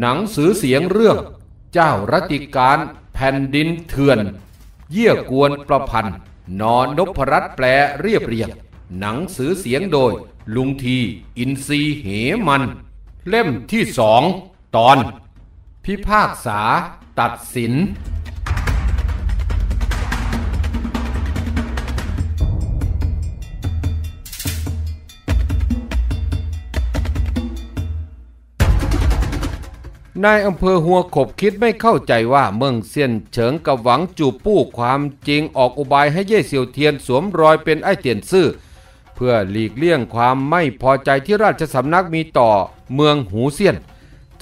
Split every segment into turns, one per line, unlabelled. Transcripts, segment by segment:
หนังสือเสียงเรื่องเจ้ารัติการแผ่นดินเถื่อนเยี่ยกวนประพันธ์ นอนนพรัตแปลเรียบเรียงหนังสือเสียงโดย ลุงทีอินซีเหมัน เล่มที่สอง ตอน พิพากษาตัดสินนายอำเภอหัวขบคิดไม่เข้าใจว่าเมืองเซียนเฉิงกับหวังจูปู้ความจริงออกอุบายให้เย่เสี่ยวเทียนสวมรอยเป็นไอเตียนซื่อเพื่อหลีกเลี่ยงความไม่พอใจที่ราชสำนักมีต่อเมืองหูเซียน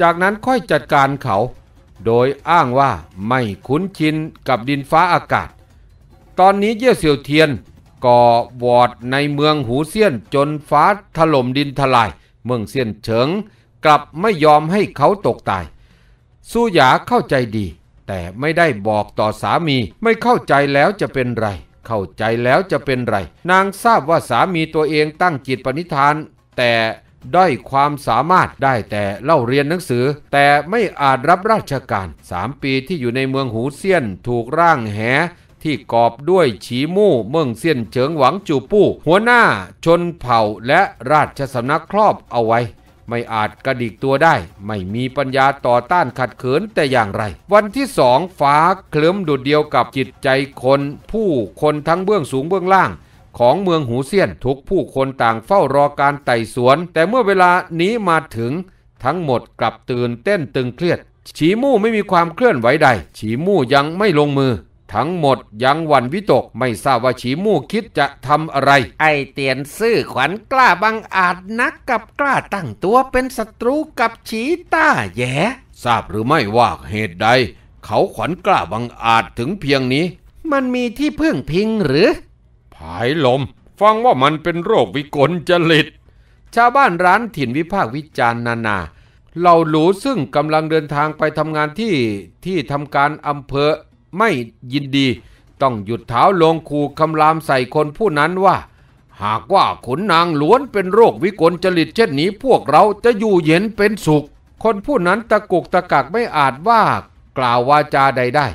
จากนั้นค่อยจัดการเขา โดยอ้างว่าไม่คุ้นชินกับดินฟ้าอากาศ ตอนนี้เย่เสี่ยวเทียนก่อวอดในเมืองหูเซียนจนฟ้าถล่มดินทลาย เมืองเซียนเฉิงกลับไม่ยอมให้เขาตกตายสุยาเข้าใจดี แต่ไม่ได้บอกต่อสามี ไม่เข้าใจแล้วจะเป็นไรเข้าใจแล้วจะเป็นไร นางทราบว่าสามีตัวเองตั้งจิตปณิธาน แต่ด้อยความสามารถได้แต่เล่าเรียนหนังสือ แต่ไม่อาจรับราชการสามปีที่อยู่ในเมืองหูเซียนถูกร่างแหที่กอบด้วยฉีมู่ เมืองเซียนเฉิงหวังจูปู้หัวหน้าชนเผ่าและราชสำนักครอบเอาไว้ไม่อาจกระดิกตัวได้ ไม่มีปัญญาต่อต้านขัดเขินแต่อย่างไร วันที่สอง ฟ้าเคลิ้มดุดเดียวกับจิตใจคน ผู้คนทั้งเบื้องสูงเบื้องล่าง ของเมืองหูเซียนทุกผู้คนต่างเฝ้ารอการไต่สวน แต่เมื่อเวลานี้มาถึงทั้งหมดกลับตื่นเต้นตึงเครียด ฉีมู่ไม่มีความเคลื่อนไหวใด ฉีมู่ยังไม่ลงมือทั้งหมดยังวันวิตกไม่ทราบว่าฉีมู่คิดจะทำอะไร ไอเตียนซื่อขวัญกล้าบังอาจนักกับกล้าตั้งตัวเป็นศัตรูกับฉีต้าแย่ทราบหรือไม่ว่าเหตุใด เขาขวัญกล้าบังอาจถึงเพียงนี้ มันมีที่พึ่งพิงหรือผายลม ฟังว่ามันเป็นโรควิกลจริต ชาวบ้านร้านถิ่นวิภาควิจารณ์นานา เราหลูซึ่งกำลังเดินทางไปทำงานที่ที่ทำการอำเภอไม่ยินดี ต้องหยุดเท้าลงขู่คำรามใส่คนผู้นั้นว่า หากว่าขุนนางล้วนเป็นโรควิกลจริตเช่นนี้พวกเราจะอยู่เย็นเป็นสุข คนผู้นั้นตะกุกตะกักไม่อาจว่ากล่าววาจาใดได้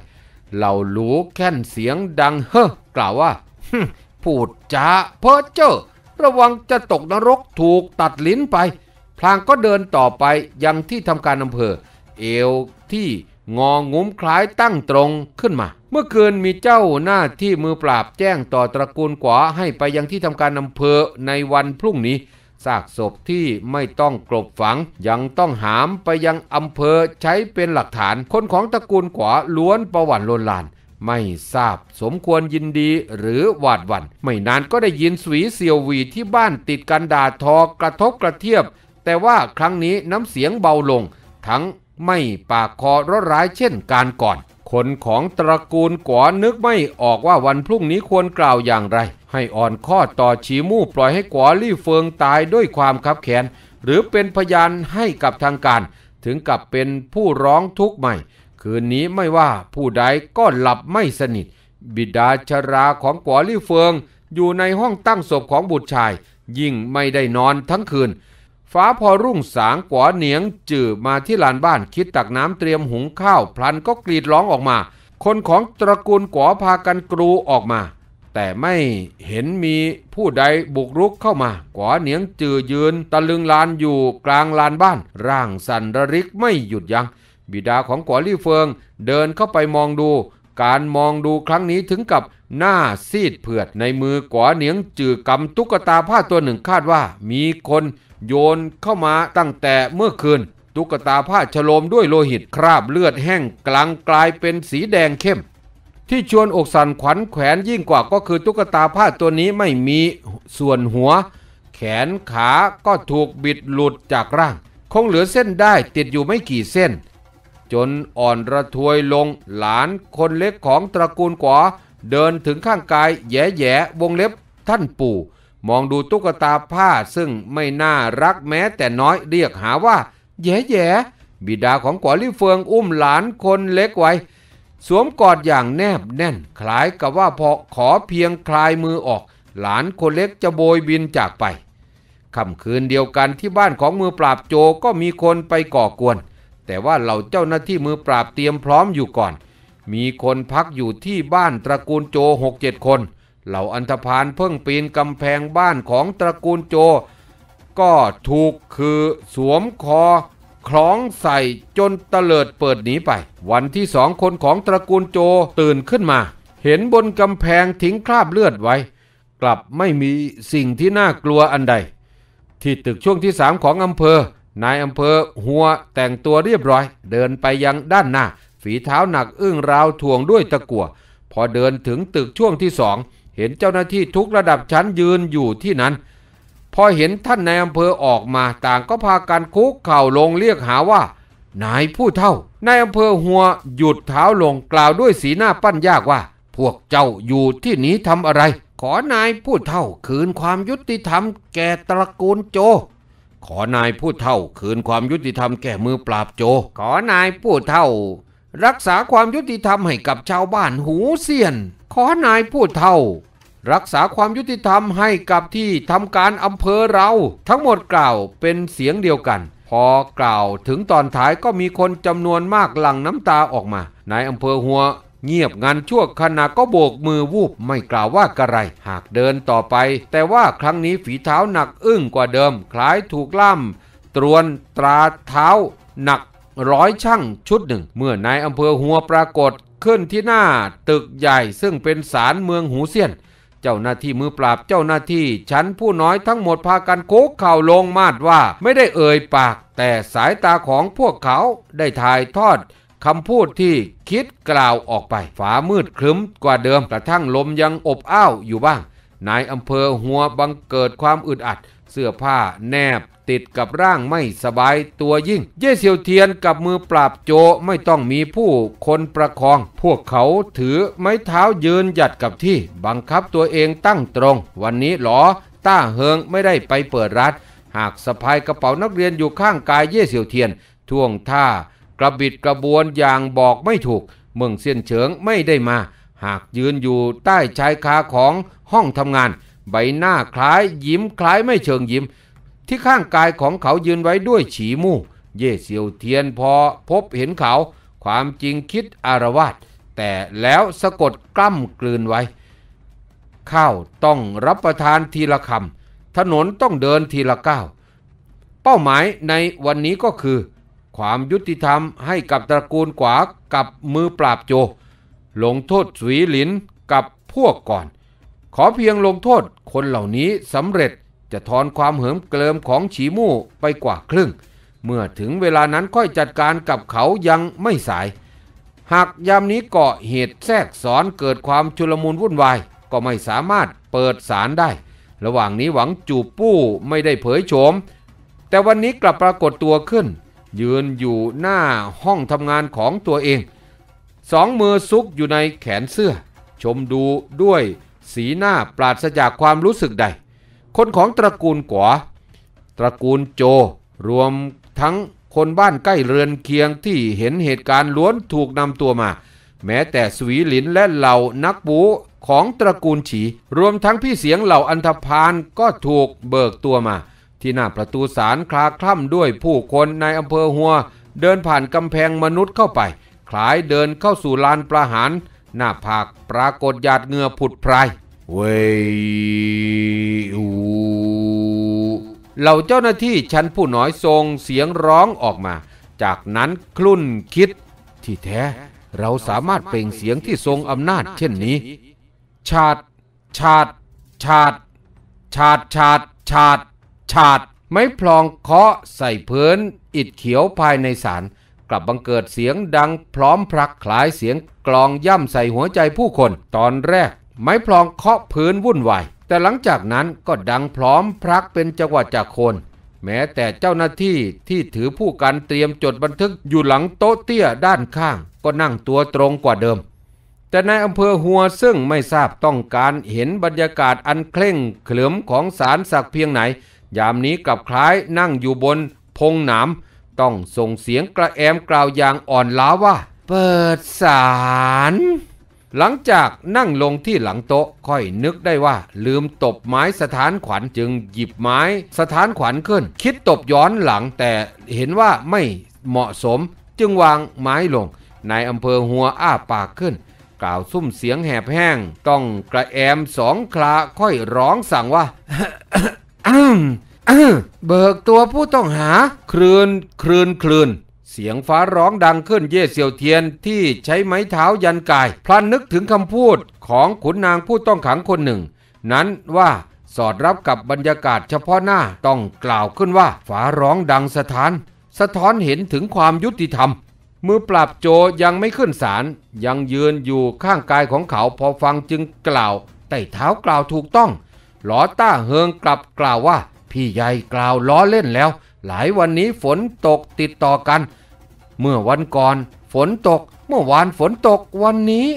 เหล่าหลูแค่นเสียงดังเฮ้กล่าวว่าพูดจาเพ้อเจ้อระวังจะตกนรกถูกตัดลิ้นไป พลางก็เดินต่อไปยังที่ทำการอำเภอ เอวที่งองุ้มคล้ายตั้งตรงขึ้นมา เมื่อคืนมีเจ้าหน้าที่มือปราบแจ้งต่อตระกูลกวาให้ไปยังที่ทำการอำเภอในวันพรุ่งนี้ซากศพที่ไม่ต้อง กลบ ฝัง ยังต้องหามไปยังอำเภอใช้เป็นหลักฐาน คน ของตระกูลกวาล้วนประวัติลนลาน ไม่ทราบสมควรยินดีหรือหวาดหวัน่นไม่นานก็ได้ยินสวีเซียววีที่บ้านติดกันด่าทอกระทบกระเทียบ แต่ว่าครั้งนี้น้ำเสียงเบาลง ทั้งไม่ปากคอร้ร้ายเช่นการก่อน คนของตระกูลกวอนึกไม่ออกว่าวันพรุ่งนี้ควรกล่าวอย่างไร ให้อ่อนข้อต่อชีมู่ปล่อยให้กวอลี่เฟิงตายด้วยความคับแขน หรือเป็นพยานให้กับทางการ ถึงกับเป็นผู้ร้องทุกข์ใหม่ คืนนี้ไม่ว่าผู้ใดก็หลับไม่สนิท บิดาชราของกวอลี่เฟิง อยู่ในห้องตั้งศพของบุตรชาย ยิ่งไม่ได้นอนทั้งคืนฟ้าพอรุ่งสางกวาเหนียงจื่อมาที่ลานบ้าน คิดตักน้ำเตรียมหุงข้าวพลันก็กรีดร้องออกมา คนของตระกูลกวาพากันกรูออกมา แต่ไม่เห็นมีผู้ใดบุกรุกเข้ามากวาเหนียงจื่อยืนตะลึงลานอยู่กลางลานบ้านร่างสันระริกไม่หยุดยัง้งบิดาของกวาลี่เฟิงเดินเข้าไปมองดู การมองดูครั้งนี้ถึงกับหน้าซีดเผือดในมือกวาเหนียงจือกำตุ๊กตาผ้าตัวหนึ่งคาดว่ามีคนโยนเข้ามาตั้งแต่เมื่อคืนตุ๊กตาผ้าฉโลมด้วยโลหิตคราบเลือดแห้งกลางกลายเป็นสีแดงเข้มที่ชวนอกสันขวัญแขวนยิ่งกว่าก็คือตุ๊กตาผ้าตัวนี้ไม่มีส่วนหัวแขนขาก็ถูกบิดหลุดจากร่างคงเหลือเส้นได้ติดอยู่ไม่กี่เส้นจนอ่อนระทวยลงหลานคนเล็กของตระกูลกว่าเดินถึงข้างกายแย่แย่วงเล็บท่านปู่ มองดูตุ๊กตาผ้าซึ่งไม่น่ารักแม้แต่น้อยเรียกหาว่าแย่แย่บิดาของกวาลี่เฟืองอุ้มหลานคนเล็กไว้ สวมกอดอย่างแนบแน่นคล้ายกับว่าพอขอเพียงคลายมือออกหลานคนเล็กจะโบยบินจากไปค่ำคืนเดียวกันที่บ้านของมือปราบโจก็มีคนไปก่อกวน แต่ว่าเหล่าเจ้าหน้าที่มือปราบเตรียมพร้อมอยู่ก่อนมีคนพักอยู่ที่บ้านตระกูลโจหกเจ็ดคน เหล่าอันธพาลเพิ่งปีนกำแพงบ้านของตระกูลโจ ก็ถูกคือสวมคอ คล้องใส่จนเตลิดเปิดหนีไป วันที่สองคนของตระกูลโจตื่นขึ้นมา เห็นบนกำแพงทิ้งคราบเลือดไว้ กลับไม่มีสิ่งที่น่ากลัวอันใด ที่ตึกช่วงที่สามของอำเภอนายอำเภอหัวแต่งตัวเรียบร้อย เดินไปยังด้านหน้าฝีเท้าหนักอึ้งราวทวงด้วยตะกั่ว พอเดินถึงตึกช่วงที่สองเห็นเจ้าหน้าที่ทุกระดับชั้นยืนอยู่ที่นั้น พอเห็นท่านนายอำเภอออกมาต่างก็พากันคุกเข่าลงเรียกหาว่า นายผู้เท่านายอำเภอหัวหยุดเท้าลงกล่าวด้วยสีหน้าปั้นยากว่า พวกเจ้าอยู่ที่นี้ทำอะไร ขอนายผู้เท่า คืนความยุติธรรมแก่ตระกูลโจ ขอนายผู้เท่าคืนความยุติธรรมแก่มือปราบโจ ขอนายผู้เท่ารักษาความยุติธรรมให้กับชาวบ้านหูเสียน ขอนายผู้เท่า รักษาความยุติธรรมให้กับที่ทำการอำเภอเรา ทั้งหมดกล่าวเป็นเสียงเดียวกัน พอกล่าวถึงตอนท้ายก็มีคนจำนวนมากหลั่งน้ำตาออกมา นายอำเภอหัว เงียบงันชั่วขณะก็โบกมือวูบ ไม่กล่าวว่ากระไร หากเดินต่อไป แต่ว่าครั้งนี้ฝีเท้าหนักอึ้งกว่าเดิม คล้ายถูกล่ามตรวนตราเท้าหนักร้อยช่างชุดหนึ่ง เมื่อนายอำเภอหัวปรากฏขึ้นที่หน้าตึกใหญ่ซึ่งเป็นศาลเมืองหูเซียน เจ้าหน้าที่มือปราบเจ้าหน้าที่ชั้นผู้น้อยทั้งหมดพากันโคกเข่าลงมาดว่าไม่ได้เอ่ยปาก แต่สายตาของพวกเขาได้ถ่ายทอดคำพูดที่คิดกล่าวออกไปฝ้ามืดครึ้ม กว่าเดิม กระทั่งลมยังอบอ้าวอยู่บ้างนายอำเภอหัวบังเกิดความอึดอัดเสื้อผ้าแนบติดกับร่างไม่สบายตัวยิ่ง เย่เสียวเทียนกับมือปราบโจไม่ต้องมีผู้คนประคอง พวกเขาถือไม้เท้ายืนหยัดกับที่บังคับตัวเองตั้งตรง วันนี้หรอต้าเฮิงไม่ได้ไปเปิดรัฐ หากสะพายกระเป๋านักเรียนอยู่ข้างกายเย่เสียวเทียน ท่วงท่า กระบิดกระบวนอย่างบอกไม่ถูกเมืองเซียนเฉิงไม่ได้มา หากยืนอยู่ใต้ชายคาของห้องทำงาน ใบหน้าคล้ายยิ้มคล้ายไม่เชิงยิ้มที่ข้างกายของเขายืนไว้ด้วยฉีมู่ เย่เซียวเทียนพอพบเห็นเขาความจริงคิดอารวาสแต่แล้วสะกดกล้ำกลืนไว้ ข้าวต้องรับประทานทีละคำถนนต้องเดินทีละก้าว เป้าหมายในวันนี้ก็คือ ความยุติธรรมให้กับตระกูลกวากับมือปราบโจ ลงโทษสุยหลินกับพวกก่อน ขอเพียงลงโทษคนเหล่านี้สำเร็จจะถอนความเหิมเกลิมของฉีมู่ไปกว่าครึ่ง เมื่อถึงเวลานั้นค่อยจัดการกับเขายังไม่สาย หากยามนี้ก่อเหตุแทรกซ้อนเกิดความชุลมุนวุ่นวายก็ไม่สามารถเปิดสารได้ ระหว่างนี้หวังจูบปู้ไม่ได้เผยโฉม แต่วันนี้กลับปรากฏตัวขึ้น ยืนอยู่หน้าห้องทำงานของตัวเองสองมือซุกอยู่ในแขนเสื้อ ชมดูด้วย สีหน้าปราศจากความรู้สึกใดคนของตระกูลกว๋วตระกูลโจ รวมทั้งคนบ้านใกล้เรือนเคียงที่เห็นเหตุการณ์ล้วนถูกนำตัวมา แม้แต่สวีหลินและเหล่านักบูของตระกูลฉี รวมทั้งพี่เสียงเหล่าอันธพาลก็ถูกเบิกตัวมา ที่หน้าประตูศาลคลาคล่ำด้วยผู้คนในอำเภอหัว เดินผ่านกำแพงมนุษย์เข้าไป คล้ายเดินเข้าสู่ลานประหารหน้าผากปรากฏหยาดเหงื่อผุดพรายเวยอูเหล่าเจ้าหน้าที่ชั้นผู้น้อยทรงเสียงร้องออกมา จากนั้นคลุ่นคิด ที่แท้เราสามารถเปล่งเสียงที่ทรงอำนาจเช่นนี้ ชาดชาดชาดชาดชาดชาดชาด ไม่พลองเคาะใส่เพื้นอิดเขียวภายในศาลกลับบังเกิดเสียงดังพร้อมพรักคล้ายเสียงกลองย่ำใส่หัวใจผู้คนตอนแรกไม้พลองเคาะพื้นวุ่นวายแต่หลังจากนั้นก็ดังพร้อมพรักเป็นจังหวะจากคน แม้แต่เจ้าหน้าที่ที่ถือผู้กันเตรียมจดบันทึกอยู่หลังโต๊ะเตี้ยด้านข้าง ก็นั่งตัวตรงกว่าเดิม แต่นายอำเภอหัว ซึ่งไม่ทราบต้องการเห็นบรรยากาศอันเคร่งเขลิมของสารสักเพียงไหน ยามนี้กลับคล้ายนั่งอยู่บนพงหนามต้องส่งเสียงกระแอมกล่าวอย่างอ่อนล้าว่า เปิดสารหลังจากนั่งลงที่หลังโต๊ะค่อยนึกได้ว่าลืมตบไม้สถานขวัญจึงหยิบไม้สถานขวัญขึ้น คิดตบย้อนหลังแต่เห็นว่าไม่เหมาะสมจึงวางไม้ลงนายอำเภอหัวอ้าปากขึ้น กล่าวซุ่มเสียงแหบแห้ง ต้องกระแอมสองคลาค่อยร้องสั่งว่าเบิกตัวผู้ต้องหา คลืนคลืนคลืนเสียงฟ้าร้องดังขึ้นเย่เสี่ยวเทียนที่ใช้ไม้เท้ายันกายพลันนึกถึงคำพูดของขุนนางผู้ต้องขังคนหนึ่ง นั้นว่าสอดรับกับบรรยากาศเฉพาะหน้าต้องกล่าวขึ้นว่า ฟ้าร้องดังสถาน สะท้อนเห็นถึงความยุติธรรมมือปราบโจยังไม่ขึ้นศาลยังยืนอยู่ข้างกายของเขาพอฟังจึงกล่าวไต่เท้ากล่าวถูกต้อง หลอต้าเฮิงกลับกล่าวว่า พี่ใหญ่กล่าวล้อเล่นแล้ว หลายวันนี้ฝนตกติดต่อกันเมื่อวันก่อน ฝนตก เมื่อวานฝนตกวันนี้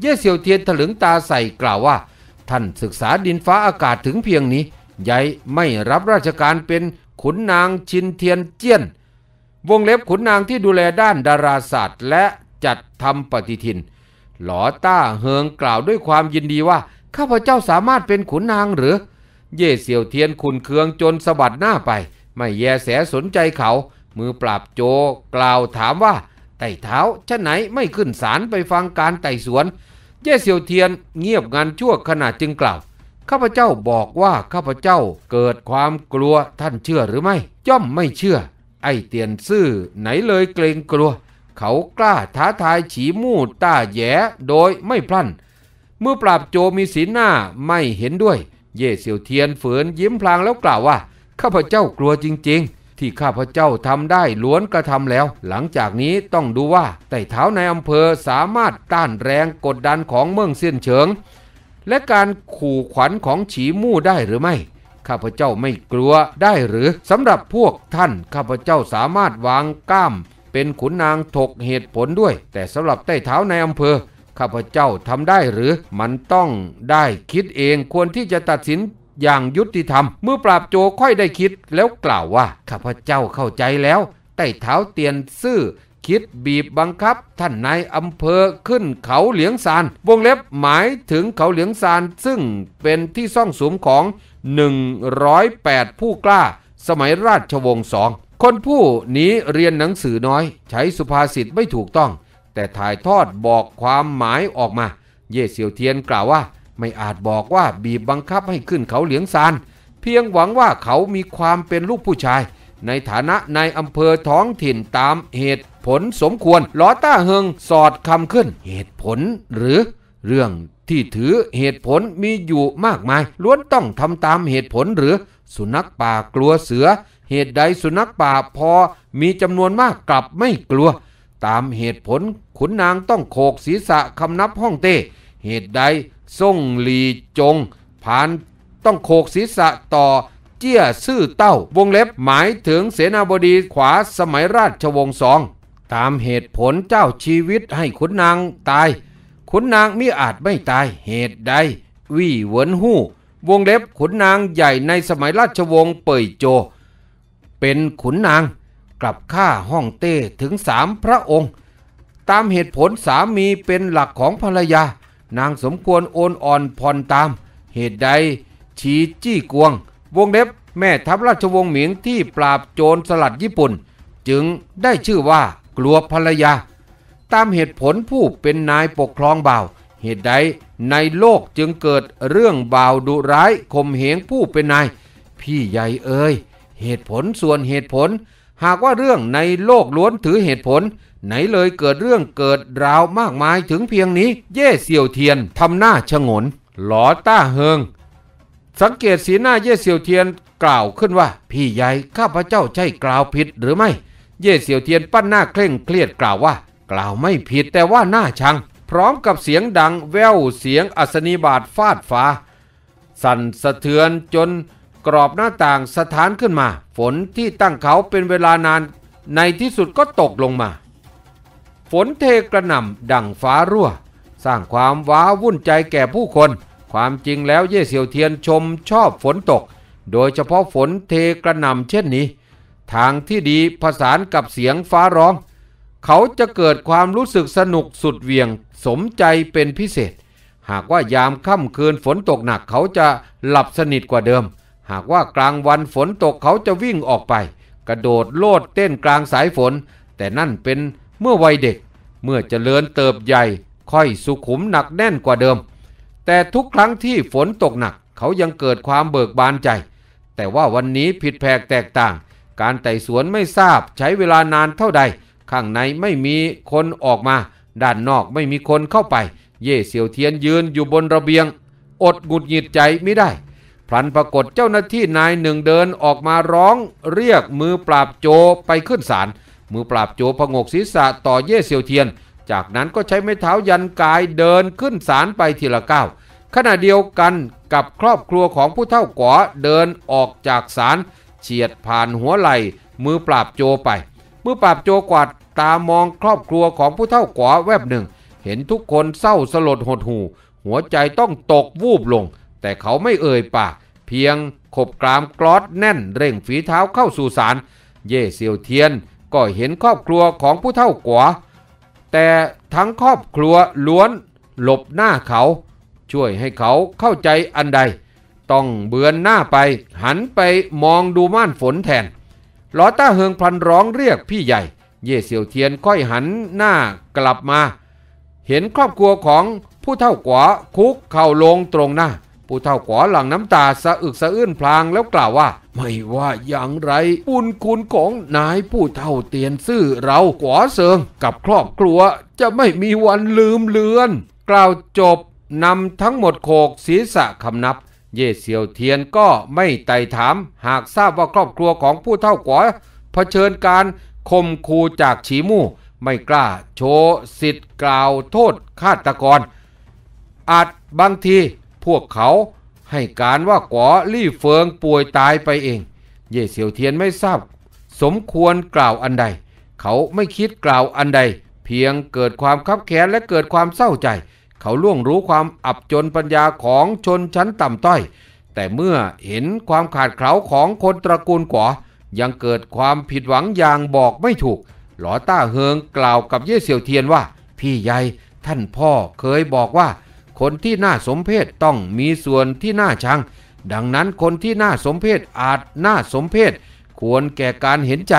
เย่เสี่ยวเทียนถลึงตาใส่กล่าวว่า ท่านศึกษาดินฟ้าอากาศถึงเพียงนี้ยายไม่รับราชการเป็นขุนนางชินเทียนเจี้ยน วงเล็บขุนนางที่ดูแลด้านดาราศาสตร์และจัดทำปฏิทิน หลอต้าเฮิงกล่าวด้วยความยินดีว่า ข้าพเจ้าสามารถเป็นขุนนางหรือ เย่เสี่ยวเทียนขุนเคืองจนสะบัดหน้าไป ไม่แยแสสนใจเขามือปราบโจกล่าวถามว่าไต่เท้าชะไหนไม่ขึ้นศาลไปฟังการไต่สวน เย่เสียวเทียนเงียบงันชั่วขณะจึงกล่าวข้าพเจ้าบอกว่าข้าพเจ้าเกิดความกลัวท่านเชื่อหรือไม่ย่อมไม่เชื่อ ไอเตียนซื่อไหนเลยเกรงกลัว เขากล้าท้าทายฉีมู่ต้าแย่โดยไม่พลั้นเมื่อปราบโจมีสีหน้าไม่เห็นด้วย เย่เสียวเทียนฝืนยิ้มพลางแล้วกล่าวว่าข้าพเจ้ากลัวจริง ๆที่ข้าพเจ้าทำได้ล้วนกระทำแล้ว หลังจากนี้ต้องดูว่าไต่เท้าในอำเภอสามารถต้านแรงกดดันของเมืองเสียนเฉิง และการขู่ขวัญของฉีมู่ได้หรือไม่ข้าพเจ้าไม่กลัวได้หรือสำหรับพวกท่านข้าพเจ้าสามารถวางก้าม เป็นขุนนางถกเหตุผลด้วย แต่สำหรับไต่เท้าในอำเภอข้าพเจ้าทำได้หรือมันต้องได้คิดเองควรที่จะตัดสินอย่างยุติธรรม เมื่อปราบโจค่อยได้คิดแล้วกล่าวว่าข้าพเจ้าเข้าใจแล้ว แต่เท้าเตียนซื่อ คิดบีบบังคับ ท่านนายอำเภอขึ้นเขาเหลียงซานวงเล็บหมายถึงเขาเหลียงซานซึ่งเป็นที่ซ่องสมของ108 ผู้กล้า สมัยราชวงศ์สอง คนผู้นี้เรียนหนังสือน้อย ใช้สุภาษิตไม่ถูกต้อง แต่ถ่ายทอดบอกความหมายออกมา เย่เสียวเทียนกล่าวว่าไม่อาจบอกว่าบีบบังคับให้ขึ้นเขาเหลียงซานเพียงหวังว่าเขามีความเป็นลูกผู้ชาย ในฐานะนายอำเภอท้องถิ่นตามเหตุผลสมควรล้อต้าเฮงสอดคำขึ้นเหตุผลหรือ เรื่องที่ถือเหตุผลมีอยู่มากมายล้วนต้องทำตามเหตุผลหรือ สุนัขป่ากลัวเสือ เหตุใดสุนัขป่าพอมีจำนวนมากกลับไม่กลัว ตามเหตุผลขุนนางต้องโขกศีรษะคำนับห้องเต้เหตุใดซ่งหลีจงผ่านต้องโคกศีรษะต่อเจี้ยซื่อเต้าวงเล็บหมายถึงเสนาบดีขวาสมัยราชวงศ์สองตามเหตุผลเจ้าชีวิตให้ขุนนางตาย ขุนนางมิอาจไม่ตายเหตุใดวี่เวินหู้วงเล็บขุนนางใหญ่ในสมัยราชวงศ์เป่ยโจ เป็นขุนนางกลับฆ่าห้องเต้ถึงสามพระองค์ ตามเหตุผลสามีเป็นหลักของภรรยานางสมควรโอนอ่อนผ่อนตามเหตุใดชีจี้กวง วงเล็บแม่ทัพราชวงศ์หมิงที่ปราบโจรสลัดญี่ปุ่น จึงได้ชื่อว่ากลัวภรรยา ตามเหตุผลผู้เป็นนายปกครองบ่าว เหตุใดในโลกจึงเกิดเรื่องบ่าวดุร้ายข่มเหงผู้เป็นนาย พี่ใหญ่เอ้ยเหตุผลส่วนเหตุผลหากว่าเรื่องในโลกล้วนถือเหตุผลไหนเลยเกิดเรื่องเกิดราวมากมายถึงเพียงนี้ เย่เสี่ยวเทียนทำหน้าชงน หลอต้าเฮิง สังเกตสีหน้าเย่เสี่ยวเทียนกล่าวขึ้นว่าพี่ใหญ่ข้าพเจ้าใช่กล่าวผิดหรือไม่ เย่เสี่ยวเทียนปั้นหน้าเคร่งเครียดกล่าวว่า กล่าวไม่ผิดแต่ว่าหน้าชัง พร้อมกับเสียงดังแว่วเสียงอัศนีบาทฟาดฟ้า สั่นสะเทือนจน กรอบหน้าต่างสถานขึ้นมา ฝนที่ตั้งเขาเป็นเวลานาน ในที่สุดก็ตกลงมาฝนเทกระหน่ำดังฟ้ารั่ว สร้างความว้าวุ่นใจแก่ผู้คนความจริงแล้วเย่เสี่ยวเทียนชมชอบฝนตก โดยเฉพาะฝนเทกระหน่ำเช่นนี้ ทางที่ดีผสานกับเสียงฟ้าร้อง เขาจะเกิดความรู้สึกสนุกสุดเวียงสมใจเป็นพิเศษ หากว่ายามค่ำคืนฝนตกหนักเขาจะหลับสนิทกว่าเดิม หากว่ากลางวันฝนตกเขาจะวิ่งออกไป กระโดดโลดเต้นกลางสายฝน แต่นั่นเป็นเมื่อวัยเด็กเมื่อจเจริญเติบใหญ่ค่อยสุขุมหนักแน่นกว่าเดิม แต่ทุกครั้งที่ฝนตกหนักเขายังเกิดความเบิกบานใจ แต่ว่าวันนี้ผิดแผกแตกต่าง การไต่สวนไม่ทราบใช้เวลานานเท่าใด ข้างในไม่มีคนออกมา ด้านนอกไม่มีคนเข้าไป เย่เสี่ยวเทียนยืนอยู่บนระเบียง อดหงุดหงิดใจไม่ได้พลันปรากฏเจ้าหน้าที่นายหนึ่งเดินออกมาร้อง เรียกมือปราบโจไปขึ้นศาลมือปราบโจพงกศีรษะต่อเย่เซียวเทียน จากนั้นก็ใช้ไม้เท้ายันกายเดินขึ้นศาลไปทีละก้าว ขณะเดียวกันกับครอบครัวของผู้เท่าก๋าเดินออกจากศาลเฉียดผ่านหัวไหล่มือปราบโจไป มือปราบโจกวาดตามองครอบครัวของผู้เท่าก๋าแวบหนึ่ง เห็นทุกคนเศร้าสลดหดหูหัวใจต้องตกวูบลง แต่เขาไม่เอ่ยปากเพียงขบกรามกรอดแน่นเร่งฝีเท้าเข้าสู่ศาลเย่เซียวเทียนก็เห็นครอบครัวของผู้เท่ากว่าแต่ทั้งครอบครัวล้วนหลบหน้าเขา ช่วยให้เขาเข้าใจอันใด ต้องเบือนหน้าไปหันไปมองดูม่านฝนแทนลอต้าเฮืองพลันร้องเรียกพี่ใหญ่ เย่เสี่ยวเทียนค่อยหันหน้ากลับมา เห็นครอบครัวของผู้เท่ากว่าคุกเข่าลงตรงหน้าผู้เฒ่าขอหลังน้ำตาสะอึกสะอื้นพลาง แล้วกล่าวว่า ไม่ว่าอย่างไรบุญคุณของ นายผู้เฒ่าเตียนซื่อเราขอเสิง กับครอบครัวจะไม่มีวันลืมเลือน กล่าวจบ นำทั้งหมดโขกศีรษะคำนับ เย่เสี่ยวเทียนก็ไม่ไต่ถาม หากทราบว่าครอบครัวของผู้เฒ่าขอเผชิญการคมคูจากฉีมู่ ไม่กล้าโชว์สิทธิ์กล่าวโทษฆาตกร อาจบางทีพวกเขาให้การว่าก๋อลี่เฟิงป่วยตายไปเอง เย่เสี่ยวเทียนไม่ทราบ สมควรกล่าวอันใด เขาไม่คิดกล่าวอันใด เพียงเกิดความคับแค้นและเกิดความเศร้าใจ เขาล่วงรู้ความอับจนปัญญาของชนชั้นต่ำต้อยแต่เมื่อเห็นความขาดเขลาของคนตระกูลก๋อยังเกิดความผิดหวังอย่างบอกไม่ถูก หลอต้าเฮิงกล่าวกับเย่เสี่ยวเทียนว่า พี่ใหญ่ท่านพ่อเคยบอกว่าคนที่น่าสมเพศต้องมีส่วนที่น่าชัง ดังนั้นคนที่น่าสมเพศอาจน่าสมเพศควรแก่การเห็นใจ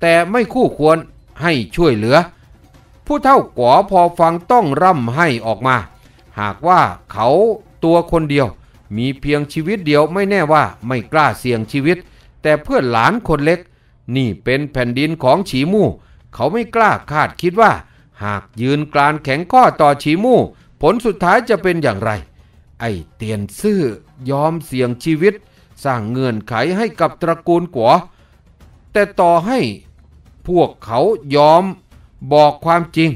แต่ไม่คู่ควรให้ช่วยเหลือ ผู้เท่าก๋อพอฟังต้องร่ำให้ออกมา หากว่าเขาตัวคนเดียวมีเพียงชีวิตเดียวไม่แน่ว่าไม่กล้าเสี่ยงชีวิต แต่เพื่อนหลานคนเล็ก นี่เป็นแผ่นดินของฉีมู่ เขาไม่กล้าคาดคิดว่า หากยืนกลานแข็งข้อต่อฉีมู่ผลสุดท้ายจะเป็นอย่างไร ไอ้เตียนซื่อยอมเสี่ยงชีวิต สร้างเงื่อนไขให้กับตระกูลกัวแต่ต่อให้พวกเขายอมบอกความจริง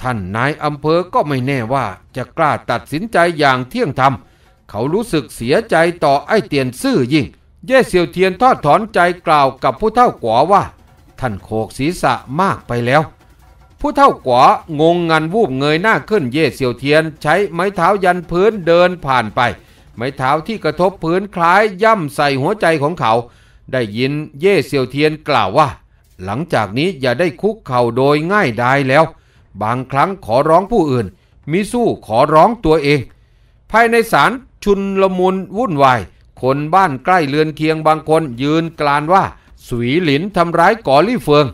ท่านนายอำเภอก็ไม่แน่ว่าจะกล้าตัดสินใจอย่างเที่ยงธรรม เขารู้สึกเสียใจต่อไอ้เตียนซื่อยิ่งเย่เสี่ยวเทียนทอดถอนใจกล่าวกับผู้เฒ่ากัวว่าท่านโขกศีรษะมากไปแล้วผู้เท่ากวางงงันวูบเงยหน้าขึ้นเย่เสียวเทียน ใช้ไม้เท้ายันพื้นเดินผ่านไป ไม้เท้าที่กระทบพื้นคล้ายย่ำใส่หัวใจของเขา ได้ยินเย่เสียวเทียนกล่าวว่า หลังจากนี้อย่าได้คุกเข่าโดยง่ายดายแล้ว บางครั้งขอร้องผู้อื่นมิสู้ขอร้องตัวเอง ภายในศาลชุนละมุนวุ่นวายคนบ้านใกล้เลือนเคียง บางคนยืนกลานว่า สวีหลินทำร้ายกอลี่เฟือง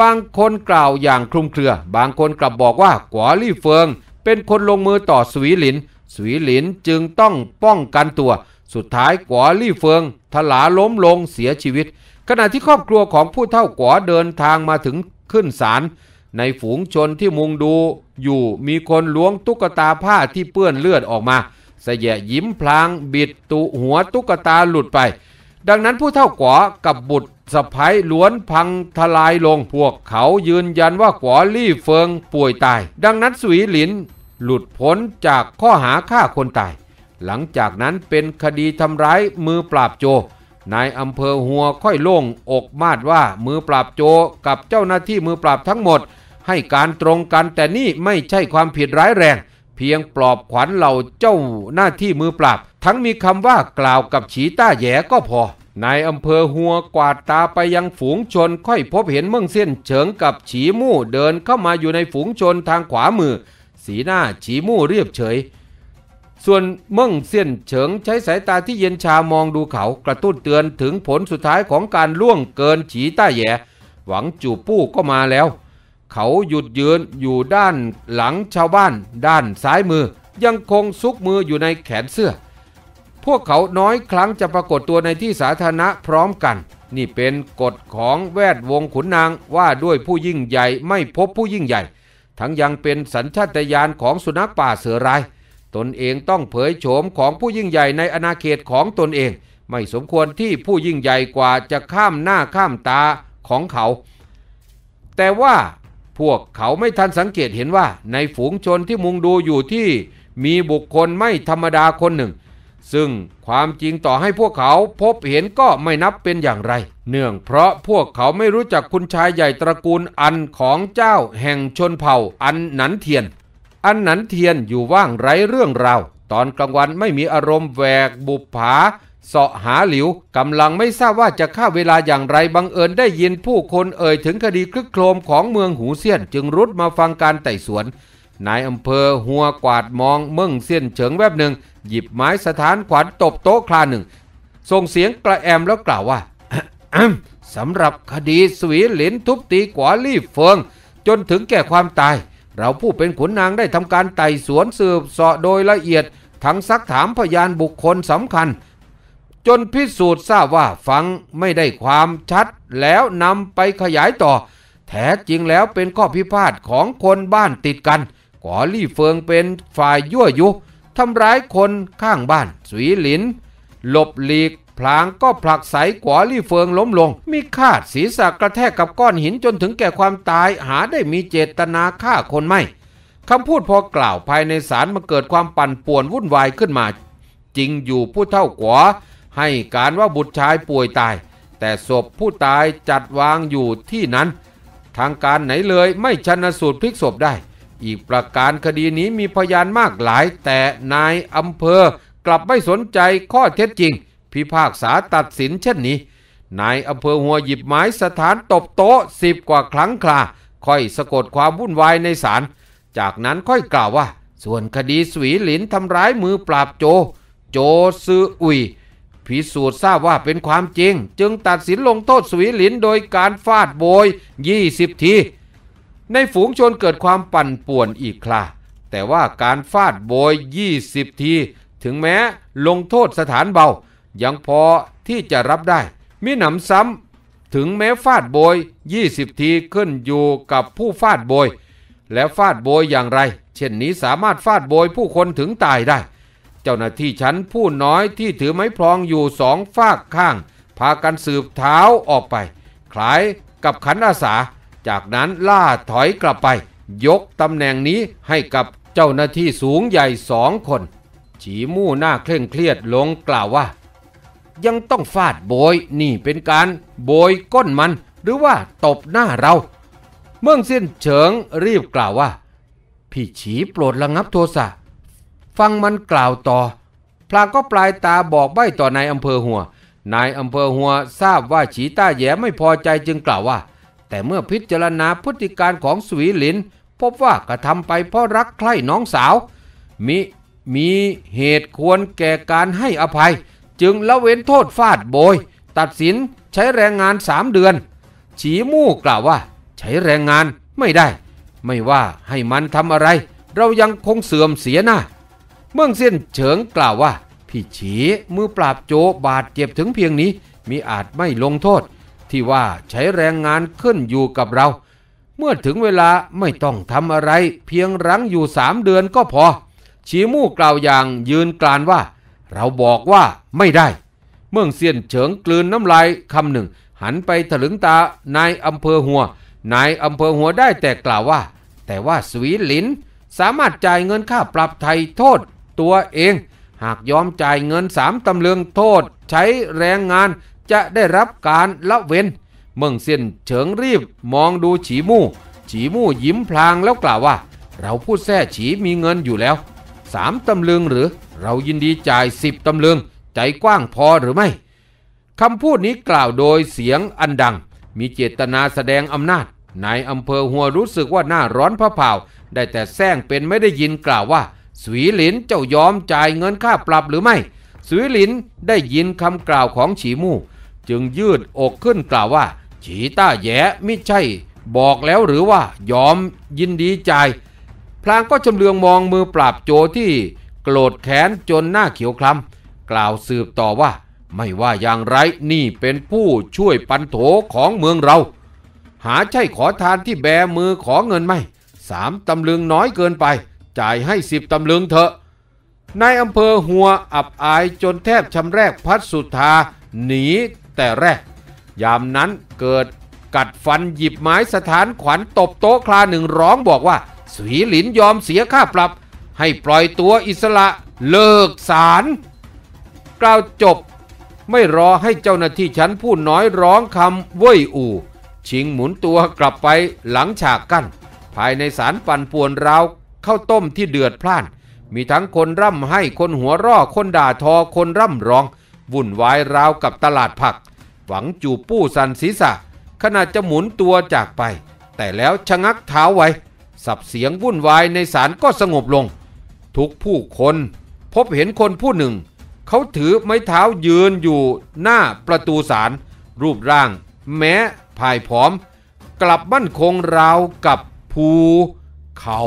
บางคนกล่าวอย่างคลุมเครือ บางคนกลับบอกว่ากวาลี่เฟิง เป็นคนลงมือต่อสวีหลิน สวีหลินจึงต้องป้องกันตัว สุดท้ายกวาลี่เฟิงทลาล้มลงเสียชีวิต ขณะที่ครอบครัวของผู้เท่ากวาเดินทางมาถึงขึ้นศาลในฝูงชนที่มุงดู อยู่มีคนล้วงตุ๊กตาผ้าที่เปื้อนเลือดออกมาเสยะยิ้มพลางบิดตุหัวตุ๊กตาหลุดไป ดังนั้นผู้เท่าก๋ากับบุตรสะพ้ยล้วนพังทลายลงพวกเขายืนยันว่าขวอลี่เฟิงป่วยตาย ดังนั้นสุยหลินหลุดพ้นจากข้อหาฆ่าคนตาย หลังจากนั้นเป็นคดีทำร้ายมือปราบโจนายอำเภอหัวค่อยโล่งอกมาดว่ามือปราบโจกับเจ้าหน้าที่มือปราบทั้งหมด ให้การตรงกันแต่นี่ไม่ใช่ความผิดร้ายแรง เพียงปลอบขวัญเหล่าเจ้าหน้าที่มือปราบทั้งมีคำว่ากล่าวกับฉีต้าแย่ก็พอนายอำเภอหัวกวาดตาไปยังฝูงชนค่อยพบเห็นเมืองเส้นเฉิงกับฉีมู่เดินเข้ามาอยู่ในฝูงชนทางขวามือ สีหน้าฉีมู่เรียบเฉย ส่วนเมืองเส้นเฉิงใช้สายตาที่เย็นชามองดูเขากระตุ้นเตือนถึงผลสุดท้ายของการล่วงเกินฉีต้าแย่ หวังจูปู้ก็มาแล้ว เขาหยุดยืนอยู่ด้านหลังชาวบ้าน ด้านซ้ายมือ ยังคงซุกมืออยู่ในแขนเสื้อพวกเขาน้อยครั้งจะปรากฏตัวในที่สาธารณะพร้อมกัน นี่เป็นกฎของแวดวงขุนนางว่าด้วยผู้ยิ่งใหญ่ไม่พบผู้ยิ่งใหญ่ ทั้งยังเป็นสัญชาตญาณของสุนัขป่าเสือร้าย ตนเองต้องเผยโฉมของผู้ยิ่งใหญ่ในอาณาเขตของตนเอง ไม่สมควรที่ผู้ยิ่งใหญ่กว่าจะข้ามหน้าข้ามตาของเขา แต่ว่าพวกเขาไม่ทันสังเกตเห็นว่าในฝูงชนที่มุงดูอยู่ที่ มีบุคคลไม่ธรรมดาคนหนึ่งซึ่งความจริงต่อให้พวกเขาพบเห็นก็ไม่นับเป็นอย่างไร เนื่องเพราะพวกเขาไม่รู้จักคุณชายใหญ่ตระกูลอันของเจ้าแห่งชนเผ่าอันหนันเทียน อันหนันเทียนอยู่ว่างไร้เรื่องราว ตอนกลางวันไม่มีอารมณ์แหวกบุปผาเสาะหาหลิวกำลังไม่ทราบว่าจะฆ่าเวลาอย่างไรบังเอิญได้ยินผู้คนเอ่ย ถึงคดีคลึกโครมของเมืองหูเซียนจึงรุดมาฟังการไต่สวนนายอำเภอหัวกวาดมองมึ่งเสี้ยนเฉิงแวบหนึ่ง หยิบไม้สถานขวัญตบโต๊ะคลาหนึ่ง ส่งเสียงกระแอมแล้วกล่าวว่า สำหรับคดีสวีหลินทุบตีกวาลี่เฟิง จนถึงแก่ความตาย เราผู้เป็นขุนนางได้ทำการไต่สวนสืบสอโดยละเอียด ทั้งซักถามพยานบุคคลสำคัญ จนพิสูจน์ทราบว่าฟังไม่ได้ความชัดแล้วนำไปขยายต่อแท้จริงแล้วเป็นข้อพิพาทของคนบ้านติดกันกอลี่เฟิงเป็นฝ่ายยั่วยุ ทำร้ายคนข้างบ้านสุีหลิน หลบหลีกพลางก็ผลักใสกวอลี่เฟิงล้มลง มีคาดศีรษะกระแทกกับก้อนหินจนถึงแก่ความตายหาได้มีเจตนาฆ่าคนไม่คำพูดพอกล่าวภายในศาลมันเกิดความปั่นป่วนวุ่นวายขึ้นมา จริงอยู่ผู้เท่ากวาให้การว่าบุตรชายป่วยตาย แต่ศพผู้ตายจัดวางอยู่ที่นั้น ทางการไหนเลยไม่ชนะสูตรพลิกศพได้อีกประการคดีนี้มีพยานมากหลาย แต่นายอำเภอกลับไม่สนใจข้อเท็จจริง พิพากษาตัดสินเช่นนี้ นายอำเภอหัวหยิบไม้สถานตบโต๊ะสิบกว่าครั้งคลาค่อยสะกดความวุ่นวายในศาลจากนั้นค่อยกล่าวว่า ส่วนคดีสวีหลินทำร้ายมือปราบโจโจซืออุยพิสูจน์ทราบว่าเป็นความจริง จึงตัดสินลงโทษสวีหลินโดยการฟาดโบย20ทีในฝูงชนเกิดความปั่นป่วนอีกครา แต่ว่าการฟาดโบย 20 ที ถึงแม้ลงโทษสถานเบา ยังพอที่จะรับได้ มิหนำซ้ำ ถึงแม้ฟาดโบย 20 ทีขึ้นอยู่กับผู้ฟาดโบย และฟาดโบยอย่างไร เช่นนี้สามารถฟาดโบยผู้คนถึงตายได้ เจ้าหน้าที่ชั้นผู้น้อยที่ถือไม้พลองอยู่สองฝากข้าง พากันสืบเท้าออกไป คล้ายกับขันอาสาจากนั้นล่าถอยกลับไป ยกตำแหน่งนี้ให้กับเจ้าหน้าที่สูงใหญ่สองคน ฉีมู่หน้าเคร่งเครียดลงกล่าวว่า ยังต้องฟาดโบยนี่เป็นการโบยก้นมัน หรือว่าตบหน้าเรา เมื่อเส้นเฉิงรีบกล่าวว่าพี่ฉีโปรดระงับโทสะฟังมันกล่าวต่อ พลางก็ปลายตาบอกใบต่อนายอำเภอหัวนายอำเภอหัวทราบว่าฉีต้าแย่ไม่พอใจจึงกล่าวว่าแต่เมื่อพิจารณาพฤติการของสวีหลิน พบว่ากระทำไปเพราะรักใคร่น้องสาวมิมีเหตุควรแก่การให้อภัย จึงละเว้นโทษฟาดโบย ตัดสินใช้แรงงานสามเดือน ฉีมู่กล่าวว่าใช้แรงงานไม่ได้ ไม่ว่าให้มันทำอะไร เรายังคงเสื่อมเสียหน้าเมืองเส้นเฉิงกล่าวว่าพี่ฉีมือปราบโจบาดเจ็บถึงเพียงนี้มิอาจไม่ลงโทษที่ว่าใช้แรงงานขึ้นอยู่กับเรา เมื่อถึงเวลาไม่ต้องทำอะไร เพียงรั้งอยู่สามเดือนก็พอ ชีมู่กล่าวอย่างยืนกลานว่า เราบอกว่าไม่ได้ เมืองเซียนเฉิงกลืนน้ำลายคำหนึ่งหันไปถลึงตานายอำเภอหัวนายอำเภอหัวได้แต่กล่าวว่า แต่ว่าสวีหลินสามารถจ่ายเงินค่าปรับไทยโทษตัวเอง หากยอมจ่ายเงินสามตำลึงโทษ ใช้แรงงานจะได้รับการละเว้นเมืองเซียนเฉิงรีบ มองดูฉีมู่ ฉีมู่ยิ้มพลางแล้วกล่าวว่า เราพูดแท้ฉีมีเงินอยู่แล้วสามตำลึงหรือ เรายินดีจ่ายสิบตำลึง ใจกว้างพอหรือไม่คำพูดนี้กล่าวโดยเสียงอันดัง มีเจตนาแสดงอำนาจนายอำเภอหัวรู้สึกว่าหน้าร้อนพระเผาได้แต่แซงเป็นไม่ได้ยินกล่าวว่า สวีหลินเจ้ายอมจ่ายเงินค่าปรับหรือไม่สวีหลินได้ยินคำกล่าวของฉีมู่จึงยืดอกขึ้นกล่าวว่า ฉีต้าแย่ไม่ใช่ บอกแล้วหรือว่า ยอมยินดีใจพลางก็จำเลืองมองมือปราบโจที่ โกรธแค้นจนหน้าเขียวคล้ำกล่าวสืบต่อว่า ไม่ว่าอย่างไรนี่เป็นผู้ช่วยปันโถของเมืองเรา หาใช่ขอทานที่แบมือขอเงินไหมสามตำลึงน้อยเกินไป จ่ายให้สิบตำลึงเถอะนายอำเภอหัวอับอายจนแทบชำแรกพัดสุธาหนีแต่แรก ยามนั้นเกิดกัดฟันหยิบไม้สถานขวัญตบโต๊ะคลาหนึ่งร้องบอกว่าสีหลินยอมเสียค่าปรับ ให้ปล่อยตัวอิสระเลิกสารกล่าวจบ ไม่รอให้เจ้าหน้าที่ชั้นผู้น้อยร้องคำว่ยอู่ชิงหมุนตัวกลับไปหลังฉากกั้นภายในสารปั่นป่วนราวข้าวต้มที่เดือดพล่าน มีทั้งคนร่ำให้คนหัวร่อคนด่าทอคนร่ำร้องวุ่นวายราวกับตลาดผักหวังจูปู้สันศีรษะขณะจะหมุนตัวจากไป แต่แล้วชะงักเท้าไว้ สับเสียงวุ่นวายในศาลก็สงบลง ทุกผู้คนพบเห็นคนผู้หนึ่ง เขาถือไม้เท้ายืนอยู่หน้าประตูศาลรูปร่างแม้ภายผอม กลับมั่นคงราวกับภู เขา